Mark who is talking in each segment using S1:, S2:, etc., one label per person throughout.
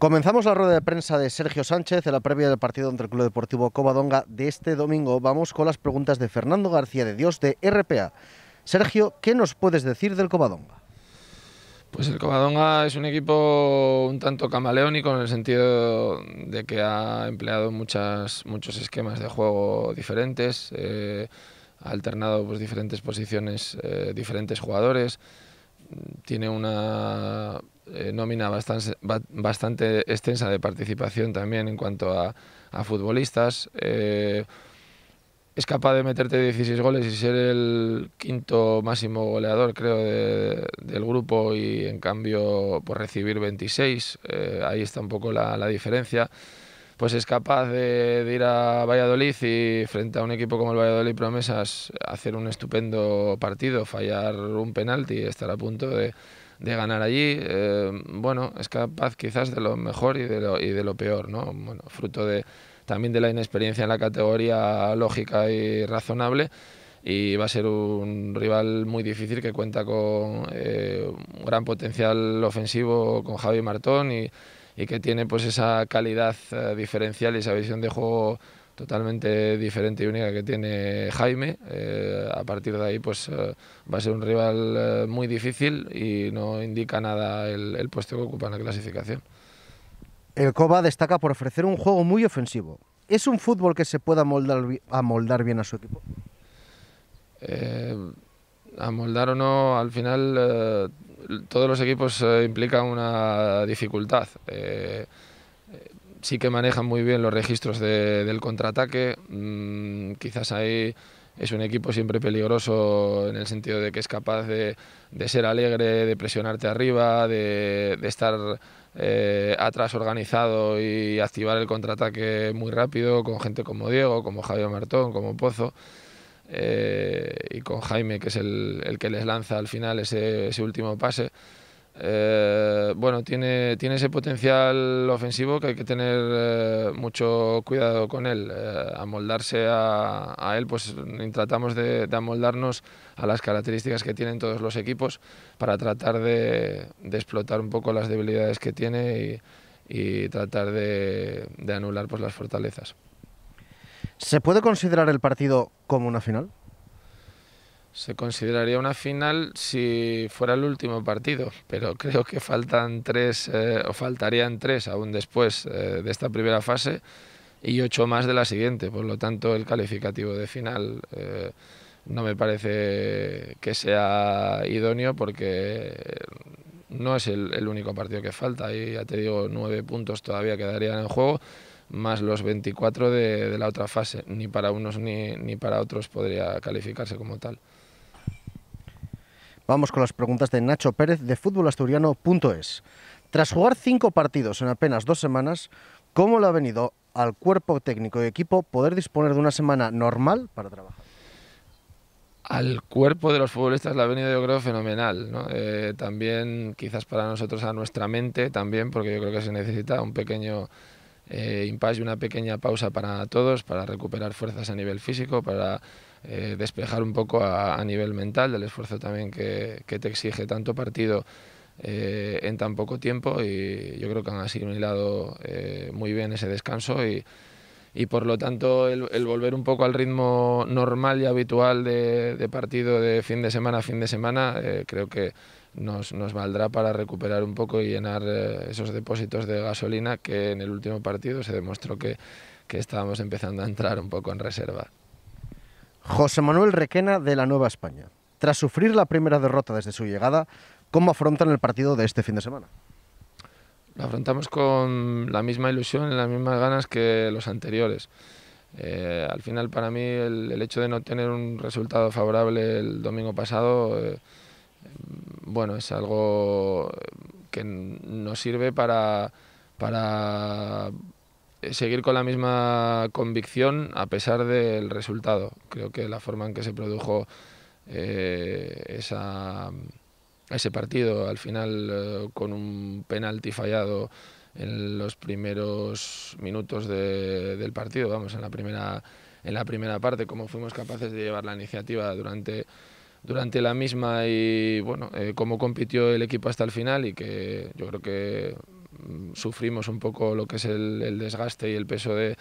S1: Comenzamos la rueda de prensa de Sergio Sánchez en la previa del partido entre el Club Deportivo Covadonga de este domingo. Vamos con las preguntas de Fernando García de Dios de RPA. Sergio, ¿qué nos puedes
S2: decir del Covadonga? Pues el Covadonga es un equipo un tanto camaleónico en el sentido de que ha empleado muchas, muchos esquemas de juego diferentes, eh, ha alternado pues, diferentes posiciones, eh, diferentes jugadores, tiene una eh, nómina bastante, extensa de participación también en cuanto a, futbolistas. Eh, es capaz de meterte 16 goles y ser el quinto máximo goleador, creo, del grupo y en cambio por pues recibir 26. Eh, ahí está un poco la, diferencia. Pues es capaz de, de, ir a Valladolid y frente a un equipo como el Valladolid Promesas hacer un estupendo partido, fallar un penalti y estar a punto de, de ganar allí, eh, bueno, es capaz quizás de lo mejor y de lo, y de lo peor, ¿no? Bueno, fruto de, también de la inexperiencia en la categoría lógica y razonable y va a ser un rival muy difícil que cuenta con un eh, gran potencial ofensivo con Javi Martón y, que tiene pues esa calidad eh, diferencial y esa visión de juego totalmente diferente y única que tiene Jaime. Eh, a partir de ahí, pues eh, va a ser un rival eh, muy difícil y no indica nada el, puesto que ocupa en la clasificación.
S1: El Coba destaca por ofrecer un juego muy ofensivo. ¿Es un fútbol que se pueda amoldar bien a su equipo?
S2: amoldar o no, al final todos los equipos implican una dificultad sí que manejan muy bien los registros del contraataque. Mm, quizás ahí es un equipo siempre peligroso en el sentido de que es capaz de, ser alegre, de presionarte arriba, de, estar eh, atrás organizado y activar el contraataque muy rápido con gente como Diego, como Javier Martón, como Pozo. Eh, y con Jaime, que es el, que les lanza al final ese último pase. Eh, bueno, tiene, tiene ese potencial ofensivo que hay que tener eh, mucho cuidado con él. Eh, amoldarse a, él, pues tratamos de, amoldarnos a las características que tienen todos los equipos para tratar de, explotar un poco las debilidades que tiene y, tratar de, anular pues, las fortalezas. ¿Se puede considerar el partido como una final? Se consideraría una final si fuera el último partido, pero creo que faltan tres eh, o faltarían tres aún después eh, de esta primera fase y ocho más de la siguiente. Por lo tanto, el calificativo de final eh, no me parece que sea idóneo porque no es el, el único partido que falta. Y ya te digo, nueve puntos todavía quedarían en juego más los 24 de, la otra fase. Ni para unos ni, ni para otros podría calificarse como tal.
S1: Vamos con las preguntas de Nacho Pérez de futbolasturiano.es. Tras jugar cinco partidos en apenas dos semanas, ¿cómo le ha venido al cuerpo técnico y equipo poder disponer de una semana normal para trabajar?
S2: Al cuerpo de los futbolistas le ha venido yo creo fenomenal, eh, también quizás para nosotros a nuestra mente también, porque yo creo que se necesita un pequeño eh, y una pequeña pausa para todos, para recuperar fuerzas a nivel físico, para eh, despejar un poco a, nivel mental del esfuerzo también que, te exige tanto partido eh, en tan poco tiempo y yo creo que han asimilado eh, muy bien ese descanso y, y por lo tanto el, volver un poco al ritmo normal y habitual de, de partido de fin de semana a fin de semana creo que nos, valdrá para recuperar un poco y llenar eh, esos depósitos de gasolina que en el último partido se demostró que, que estábamos empezando a entrar un poco en reserva.
S1: José Manuel Requena de la Nueva España. Tras sufrir la primera derrota desde su llegada, ¿cómo afrontan el partido de este fin de semana?
S2: Lo afrontamos con la misma ilusión y las mismas ganas que los anteriores. Eh, al final para mí el, hecho de no tener un resultado favorable el domingo pasado eh, bueno, es algo que nos sirve para, para seguir con la misma convicción a pesar del resultado. Creo que la forma en que se produjo eh, ese partido, al final eh, con un penalti fallado en los primeros minutos del partido, vamos, en la primera en la primera parte, cómo fuimos capaces de llevar la iniciativa durante durante la misma y bueno, eh, cómo compitió el equipo hasta el final y que yo creo que mm, sufrimos un poco lo que es el, desgaste y el peso de,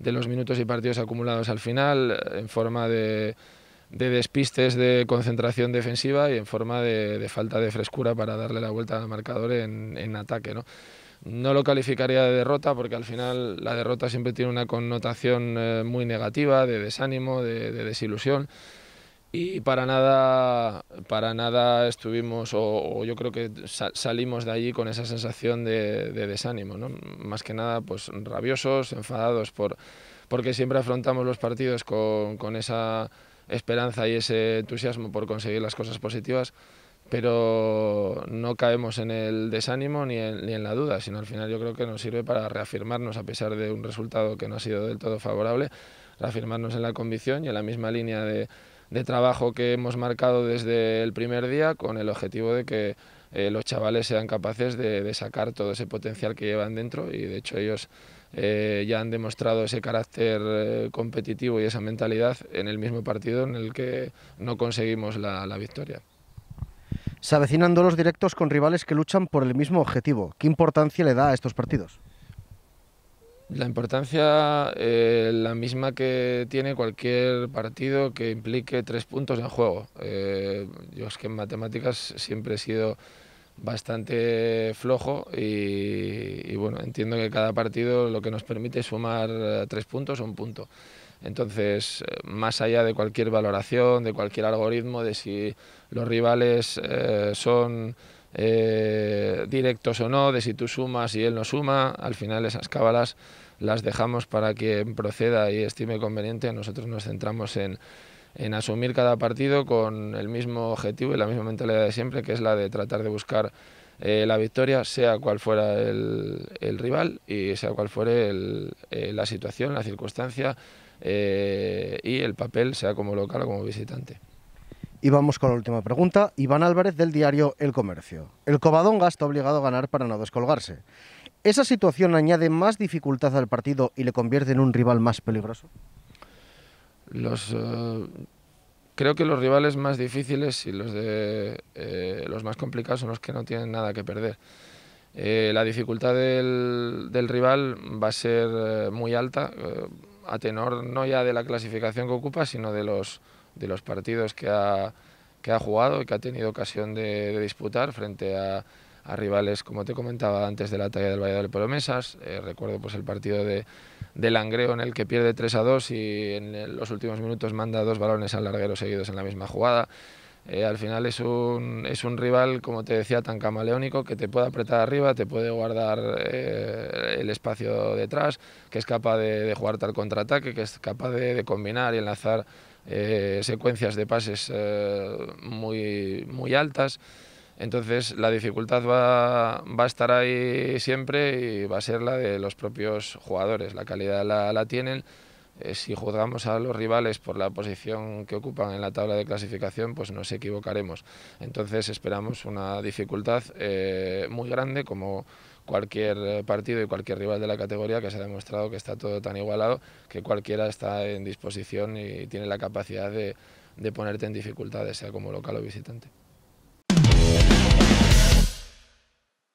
S2: los minutos y partidos acumulados al final eh, en forma de, despistes de concentración defensiva y en forma de, falta de frescura para darle la vuelta al marcador en, ataque. ¿no? lo calificaría de derrota porque al final la derrota siempre tiene una connotación eh, muy negativa, de desánimo, de desilusión y para nada, para nada estuvimos, o, yo creo que salimos de allí con esa sensación de, desánimo, ¿no? más que nada pues rabiosos, enfadados, por, porque siempre afrontamos los partidos con, con esa esperanza y ese entusiasmo por conseguir las cosas positivas, pero no caemos en el desánimo ni en, ni en, la duda, sino al final yo creo que nos sirve para reafirmarnos, a pesar de un resultado que no ha sido del todo favorable, reafirmarnos en la convicción y en la misma línea de de trabajo que hemos marcado desde el primer día con el objetivo de que eh, los chavales sean capaces de, sacar todo ese potencial que llevan dentro y de hecho ellos eh, ya han demostrado ese carácter eh, competitivo y esa mentalidad en el mismo partido en el que no conseguimos la, victoria.
S1: Se avecinan duelos directos con rivales que luchan por el mismo objetivo. ¿Qué importancia le da a estos partidos?
S2: La importancia eh, la misma que tiene cualquier partido que implique tres puntos en juego. Eh, yo es que en matemáticas siempre he sido bastante flojo y, bueno, entiendo que cada partido lo que nos permite es sumar eh, tres puntos o un punto. Entonces, eh, más allá de cualquier valoración, de cualquier algoritmo, de si los rivales son eh, directos o no, de si tú sumas y él no suma, al final esas cábalas las dejamos para quien proceda y estime conveniente, nosotros nos centramos en, asumir cada partido con el mismo objetivo y la misma mentalidad de siempre, que es la de tratar de buscar eh, la victoria, sea cual fuera el, rival y sea cual fuera eh, la situación, la circunstancia y el papel, sea como local o como visitante.
S1: Y vamos con la última pregunta. Iván Álvarez del diario El Comercio. El Cobadón gasta obligado a ganar para no descolgarse. ¿Esa situación añade más dificultad al partido y le convierte en un rival más peligroso?
S2: Los, eh, creo que los rivales más difíciles y los, de, eh, los más complicados son los que no tienen nada que perder. Eh, la dificultad del, rival va a ser muy alta, a tenor no ya de la clasificación que ocupa, sino de los de los partidos que ha, que ha jugado y que ha tenido ocasión de, disputar frente a, rivales, como te comentaba antes, de la talla del Valladolid Promesas. Eh, recuerdo pues, el partido de, Langreo en el que pierde 3 a 2 y en los últimos minutos manda dos balones al larguero seguidos en la misma jugada. Eh, al final es un, es un rival, como te decía, tan camaleónico que te puede apretar arriba, te puede guardar eh, el espacio detrás, que es capaz de, jugar tal contraataque, que es capaz de combinar y enlazar eh, secuencias de pases eh, muy, altas. Entonces la dificultad va, a estar ahí siempre y va a ser la de los propios jugadores. La calidad la, la tienen eh, si juzgamos a los rivales por la posición que ocupan en la tabla de clasificación, pues nos equivocaremos. Entonces esperamos una dificultad eh, muy grande como cualquier eh, partido y cualquier rival de la categoría que se ha demostrado que está todo tan igualado que cualquiera está en disposición y tiene la capacidad de ponerte en dificultades, sea como local o visitante.